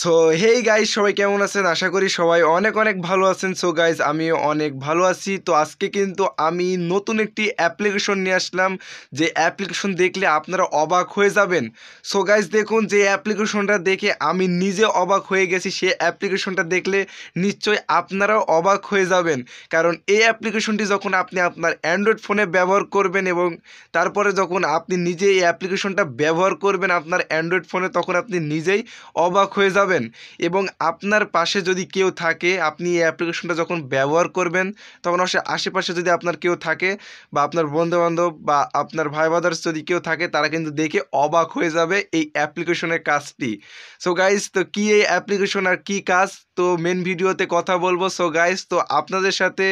so hey guys সবাই কেমন আছেন আশা করি সবাই অনেক অনেক ভালো আছেন সো গাইজ আমি অনেক ভালো আছি তো আজকে কিন্তু আমি নতুন একটি অ্যাপ্লিকেশন নিয়ে আসলাম যে অ্যাপ্লিকেশন দেখলে আপনারা অবাক হয়ে যাবেন সো গাইজ দেখুন যে অ্যাপ্লিকেশনটা দেখে আমি নিজে অবাক হয়ে গেছি সে অ্যাপ্লিকেশনটা দেখলে নিশ্চয়ই আপনারাও অবাক হয়ে যাবেন কারণ এই অ্যাপ্লিকেশনটি যখন আপনি আপনার অ্যান্ড্রয়েড ফোনে ব্যবহার করবেন এবং তারপরে যখন আপনি নিজে এই অ্যাপ্লিকেশনটা ব্যবহার করবেন আপনার অ্যান্ড্রয়েড ফোনে তখন আপনি নিজেই অবাক হয়ে যাবেন এবং আপনার পাশে যদি কেউ থাকে আপনি এই অ্যাপ্লিকেশনটা যখন ব্যবহার করবেন তখন অবশ্যই আশেপাশে যদি আপনার কেউ থাকে বা আপনার বন্ধুবান্ধব বা আপনার ভাই ব্রাদার্স যদি কেউ থাকে তারা কিন্তু দেখে অবাক হয়ে যাবে এই অ্যাপ্লিকেশনের কাজটি সো গাইজ তো কি এই অ্যাপ্লিকেশন আর কি কাজ তো মেন ভিডিওতে কথা বলবো সো গাইজ তো আপনাদের সাথে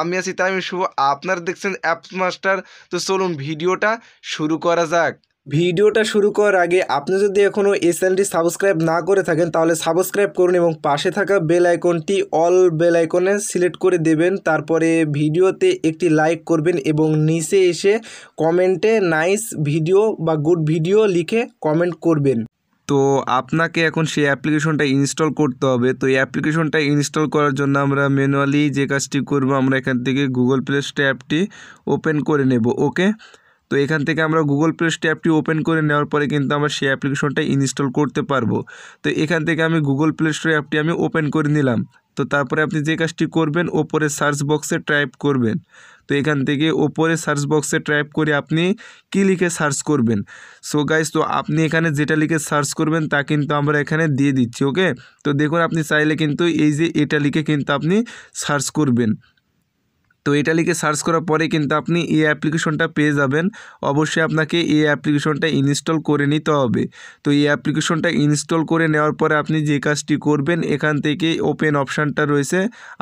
আমি আছি তাই আমি শুভ আপনারা দেখছেন অ্যাপস মাস্টার তো চলুন ভিডিওটা শুরু করা যাক ভিডিওটা শুরু করার আগে আপনি যদি এখনও এই চ্যানেলটি সাবস্ক্রাইব না করে থাকেন তাহলে সাবস্ক্রাইব করুন এবং পাশে থাকা বেল আইকনটি অল বেল আইকনে সিলেক্ট করে দেবেন তারপরে ভিডিওতে একটি লাইক করবেন এবং নিচে এসে কমেন্টে নাইস ভিডিও বা গুড ভিডিও লিখে কমেন্ট করবেন তো আপনাকে এখন সেই অ্যাপ্লিকেশনটা ইনস্টল করতে হবে তো এই অ্যাপ্লিকেশনটা ইনস্টল করার জন্য আমরা ম্যানুয়ালি যে কাজটি করব আমরা এখান থেকে গুগল প্লে স্টোর অ্যাপটি ওপেন করে নেব ওকে তো এখান থেকে আমরা গুগল প্লে স্টোর অ্যাপটি ওপেন করে নেওয়ার পরে কিন্তু আমরা সেই অ্যাপ্লিকেশনটা ইনস্টল করতে পারবো তো এখান থেকে আমি গুগল প্লে স্টোর অ্যাপটি আমি ওপেন করে নিলাম তো তারপরে আপনি যে কাজটি করবেন ওপরে সার্চ বক্সে টাইপ করবেন তো এখান থেকে ওপরে সার্চ বক্সে টাইপ করে আপনি কি লিখে সার্চ করবেন সো গাইজ তো আপনি এখানে যেটা লিখে সার্চ করবেন তা কিন্তু আমরা এখানে দিয়ে দিচ্ছি ওকে তো দেখুন আপনি চাইলে কিন্তু এই যে এটা লিখে কিন্তু আপনি সার্চ করবেন তো এটা লিখে সার্চ করার পরে কিন্তু আপনি এই অ্যাপ্লিকেশনটা পেয়ে যাবেন অবশ্যই আপনাকে এই অ্যাপ্লিকেশনটা ইনস্টল করে নিতে হবে তো এই অ্যাপ্লিকেশনটা ইনস্টল করে নেওয়ার পরে আপনি যে কাজটি করবেন এখান থেকে ওপেন অপশানটা রয়েছে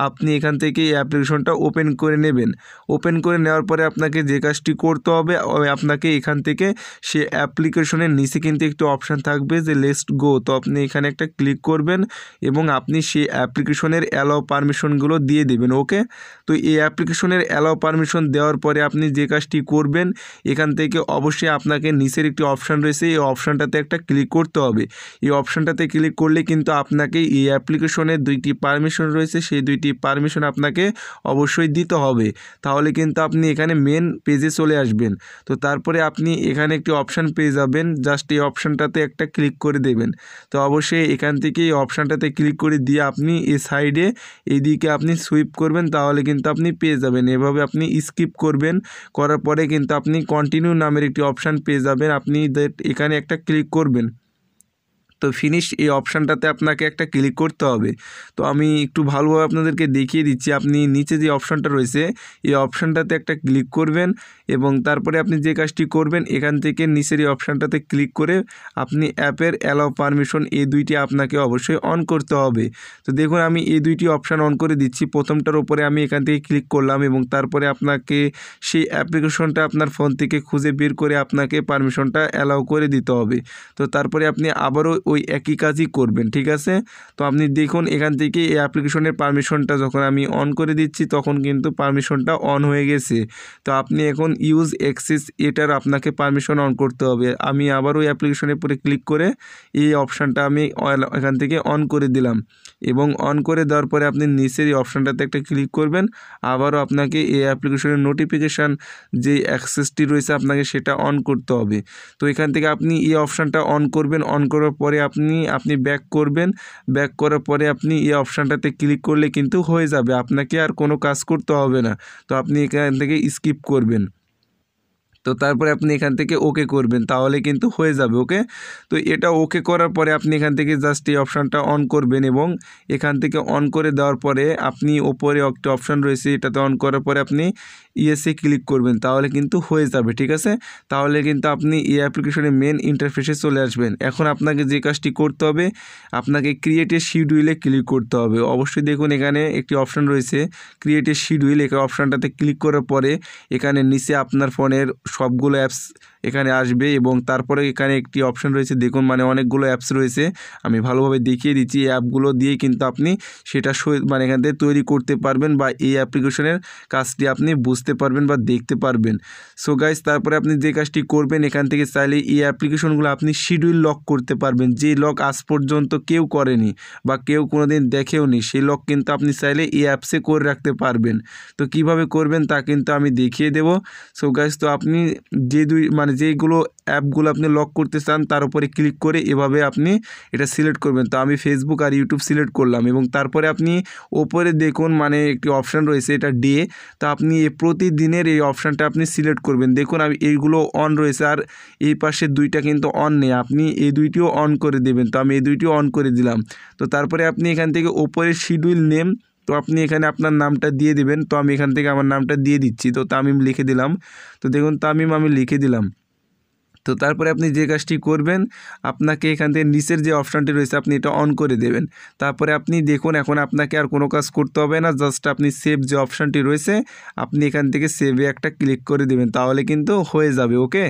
আপনি এখান থেকে এই অ্যাপ্লিকেশনটা ওপেন করে নেবেন ওপেন করে নেওয়ার পরে আপনাকে যে কাজটি করতে হবে আপনাকে এখান থেকে সে অ্যাপ্লিকেশনের নিচে কিন্তু একটি অপশান থাকবে যে লেস্ট গো তো আপনি এখানে একটা ক্লিক করবেন এবং আপনি সেই অ্যাপ্লিকেশনের অ্যালাও পারমিশনগুলো দিয়ে দেবেন ওকে তো এই অ্যাপ্লিকেশন অ্যাপ্লিকেশনের অ্যালাও পারমিশন দেওয়ার পরে আপনি যে কাজটি করবেন এখান থেকে অবশ্যই আপনাকে নিচের একটি অপশান রয়েছে এই অপশানটাতে একটা ক্লিক করতে হবে এই অপশানটাতে ক্লিক করলে কিন্তু আপনাকে এই অ্যাপ্লিকেশনের দুইটি পারমিশন রয়েছে সেই দুইটি পারমিশন আপনাকে অবশ্যই দিতে হবে তাহলে কিন্তু আপনি এখানে মেন পেজে চলে আসবেন তো তারপরে আপনি এখানে একটি অপশান পেয়ে যাবেন জাস্ট এই অপশানটাতে একটা ক্লিক করে দেবেন তো অবশ্যই এখান থেকে এই অপশানটাতে ক্লিক করে দিয়ে আপনি এ সাইডে এইদিকে আপনি সুইপ করবেন তাহলে কিন্তু আপনি পেয়ে যাবেন এভাবে আপনি স্কিপ করবেন করার পরে কিন্তু আপনি কন্টিনিউ নামের একটি অপশান পেয়ে যাবেন আপনি এখানে একটা ক্লিক করবেন তো ফিনিশ এই অপশানটাতে আপনাকে একটা ক্লিক করতে হবে তো আমি একটু ভালোভাবে আপনাদেরকে দেখিয়ে দিচ্ছি আপনি নিচে যে অপশানটা রয়েছে এই অপশানটাতে একটা ক্লিক করবেন এবং তারপরে আপনি যে কাজটি করবেন এখান থেকে নিচের এই অপশানটাতে ক্লিক করে আপনি অ্যাপের অ্যালাউ পারমিশন এই দুইটি আপনাকে অবশ্যই অন করতে হবে তো দেখুন আমি এই দুইটি অপশান অন করে দিচ্ছি প্রথমটার উপরে আমি এখান থেকে ক্লিক করলাম এবং তারপরে আপনাকে সেই অ্যাপ্লিকেশনটা আপনার ফোন থেকে খুঁজে বের করে আপনাকে পারমিশনটা অ্যালাউ করে দিতে হবে তো তারপরে আপনি আবারও ওই একই কাজই করবেন ঠিক আছে তো আপনি দেখুন এখান থেকে এই অ্যাপ্লিকেশনের পারমিশনটা যখন আমি অন করে দিচ্ছি তখন কিন্তু পারমিশনটা অন হয়ে গেছে তো আপনি এখন ইউজ অ্যাক্সেস এটার আপনাকে পারমিশন অন করতে হবে আমি আবার ওই অ্যাপ্লিকেশনের উপরে ক্লিক করে এই অপশানটা আমি এখান থেকে অন করে দিলাম এবং অন করে দেওয়ার পরে আপনি নিচের এই অপশানটাতে একটা ক্লিক করবেন আবারও আপনাকে এই অ্যাপ্লিকেশনের নোটিফিকেশান যে অ্যাক্সেসটি রয়েছে আপনাকে সেটা অন করতে হবে তো এখান থেকে আপনি এই অপশানটা অন করবেন অন করার পরে আপনি আপনি ব্যাক করবেন ব্যাক করার পরে আপনি এই অপশানটাতে ক্লিক করলে কিন্তু হয়ে যাবে আপনাকে আর কোনো কাজ করতে হবে না তো আপনি এখান থেকে স্কিপ করবেন তো তারপরে আপনি এখান থেকে ওকে করবেন তাহলে কিন্তু হয়ে যাবে ওকে তো এটা ওকে করার পরে আপনি এখান থেকে জাস্ট এই অপশানটা অন করবেন এবং এখান থেকে অন করে দেওয়ার পরে আপনি ওপরে একটা অপশান রয়েছে এটাতে অন করার পরে আপনি ইয়েসে ক্লিক করবেন তাহলে কিন্তু হয়ে যাবে ঠিক আছে তাহলে কিন্তু আপনি এই অ্যাপ্লিকেশনের মেন ইন্টারফেসে চলে আসবেন এখন আপনাকে যে কাজটি করতে হবে আপনাকে ক্রিয়েটে শিডিউলে ক্লিক করতে হবে অবশ্যই দেখুন এখানে একটি অপশান রয়েছে ক্রিয়েটে শিডিউল এখানে অপশানটাতে ক্লিক করার পরে এখানে নিচে আপনার ফোনের সবগুলো অ্যাপস এখানে আসবে এবং তারপরে এখানে একটি অপশন রয়েছে দেখুন মানে অনেকগুলো অ্যাপস রয়েছে আমি ভালোভাবে দেখিয়ে দিচ্ছি এই অ্যাপগুলো দিয়ে কিন্তু আপনি সেটা মানে এখান থেকে তৈরি করতে পারবেন বা এই অ্যাপ্লিকেশনের কাজটি আপনি বুঝতে পারবেন বা দেখতে পারবেন সো গাইজ তারপরে আপনি যে কাজটি করবেন এখান থেকে চাইলে এই অ্যাপ্লিকেশনগুলো আপনি শিডিউল লক করতে পারবেন যে লক আজ পর্যন্ত কেউ করেনি বা কেউ কোনো দিন দেখেও নি সেই লক কিন্তু আপনি চাইলে এই অ্যাপসে করে রাখতে পারবেন তো কিভাবে করবেন তা কিন্তু আমি দেখিয়ে দেব সো গাইজ তো আপনি যে দুই মানে মানে যেইগুলো অ্যাপগুলো আপনি লক করতে চান তার উপরে ক্লিক করে এভাবে আপনি এটা সিলেক্ট করবেন তো আমি ফেসবুক আর ইউটিউব সিলেক্ট করলাম এবং তারপরে আপনি ওপরে দেখুন মানে একটি অপশান রয়েছে এটা ডে তো আপনি প্রতিদিনের এই অপশানটা আপনি সিলেক্ট করবেন দেখুন আমি এইগুলো অন রয়েছে আর এই পাশে দুইটা কিন্তু অন নেই আপনি এই দুইটিও অন করে দেবেন তো আমি এই দুইটিও অন করে দিলাম তো তারপরে আপনি এখান থেকে ওপরে শিডিউল নেম তো আপনি এখানে আপনার নামটা দিয়ে দেবেন তো আমি এখান থেকে আমার নামটা দিয়ে দিচ্ছি তো তামিম লিখে দিলাম তো দেখুন তামিম আমি লিখে দিলাম তো তারপরে আপনি যে কাজটি করবেন আপনাকে এখান থেকে নিচের যে অপশানটি রয়েছে আপনি এটা অন করে দেবেন তারপরে আপনি দেখুন এখন আপনাকে আর কোনো কাজ করতে হবে না জাস্ট আপনি সেভ যে অপশানটি রয়েছে আপনি এখান থেকে সেভে একটা ক্লিক করে দেবেন তাহলে কিন্তু হয়ে যাবে ওকে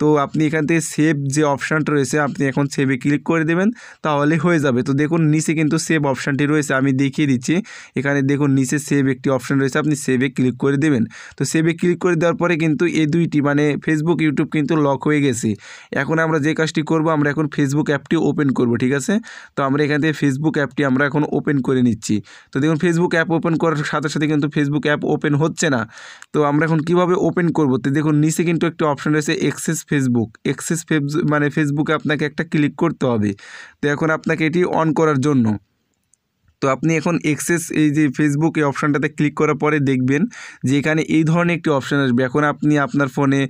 তো আপনি এখান থেকে সেভ যে অপশানটা রয়েছে আপনি এখন সেভে ক্লিক করে দেবেন তাহলে হয়ে যাবে তো দেখুন নিচে কিন্তু সেভ অপশানটি রয়েছে আমি দেখিয়ে দিচ্ছি এখানে দেখুন নিচে সেভ একটি অপশান রয়েছে আপনি সেভে ক্লিক করে দেবেন তো সেভে ক্লিক করে দেওয়ার পরে কিন্তু এই দুইটি মানে ফেসবুক ইউটিউব কিন্তু লক হয়ে গেছে এখন আমরা যে কাজটি করব আমরা এখন ফেসবুক অ্যাপটি ওপেন করব ঠিক আছে তো আমরা এখান থেকে ফেসবুক অ্যাপটি আমরা এখন ওপেন করে নিচ্ছি তো দেখুন ফেসবুক অ্যাপ ওপেন করার সাথে সাথে কিন্তু ফেসবুক অ্যাপ ওপেন হচ্ছে না তো আমরা এখন কিভাবে ওপেন করব তো দেখুন নিচে কিন্তু একটি অপশান রয়েছে এক্সেস ফেসবুক এক্সেস মানে ফেসবুকে আপনাকে একটা ক্লিক করতে হবে তো এখন আপনাকে এটি অন করার জন্য তো আপনি এখন এক্সেস এই যে ফেসবুক এই অপশানটাতে ক্লিক করার পরে দেখবেন যে এখানে এই ধরনের একটি অপশান আসবে এখন আপনি আপনার ফোনে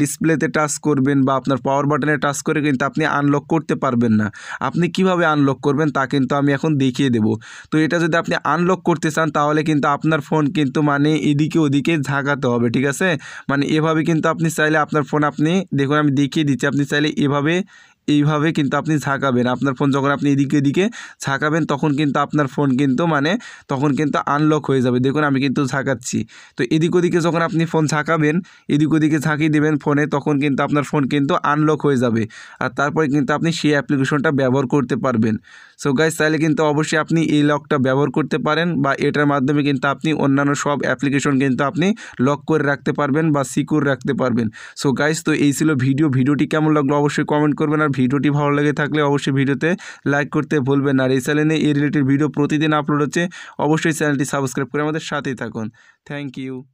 ডিসপ্লেতে টাচ করবেন বা আপনার পাওয়ার বাটনে টাচ করে কিন্তু আপনি আনলক করতে পারবেন না আপনি কিভাবে আনলক করবেন তা কিন্তু আমি এখন দেখিয়ে দেব তো এটা যদি আপনি আনলক করতে চান তাহলে কিন্তু আপনার ফোন কিন্তু মানে এদিকে ওদিকে ঝাঁকাতে হবে ঠিক আছে মানে এভাবে কিন্তু আপনি চাইলে আপনার ফোন আপনি দেখুন আমি দেখিয়ে দিচ্ছি আপনি চাইলে এভাবে এইভাবে কিন্তু আপনি ঝাঁকাবেন আপনার ফোন যখন আপনি এদিকে এদিকে ঝাঁকাবেন তখন কিন্তু আপনার ফোন কিন্তু মানে তখন কিন্তু আনলক হয়ে যাবে দেখুন আমি কিন্তু ঝাঁকাচ্ছি তো এদিক ওদিকে যখন আপনি ফোন ঝাঁকাবেন এদিক ওদিকে ঝাঁকিয়ে দেবেন ফোনে তখন কিন্তু আপনার ফোন কিন্তু আনলক হয়ে যাবে আর তারপরে কিন্তু আপনি সেই অ্যাপ্লিকেশনটা ব্যবহার করতে পারবেন সো গাইজ তাহলে কিন্তু অবশ্যই আপনি এই লকটা ব্যবহার করতে পারেন বা এটার মাধ্যমে কিন্তু আপনি অন্যান্য সব অ্যাপ্লিকেশন কিন্তু আপনি লক করে রাখতে পারবেন বা সিকিউর রাখতে পারবেন সো গাইজ তো এই ছিল ভিডিও ভিডিওটি কেমন লাগলো অবশ্যই কমেন্ট করবেন আর ভিডিওটি ভালো লেগে থাকলে অবশ্যই ভিডিওতে লাইক করতে ভুলবেন আর এই চ্যানেলে এই রিলেটেড ভিডিও প্রতিদিন আপলোড হচ্ছে অবশ্যই চ্যানেলটি সাবস্ক্রাইব করে আমাদের সাথেই থাকুন থ্যাংক ইউ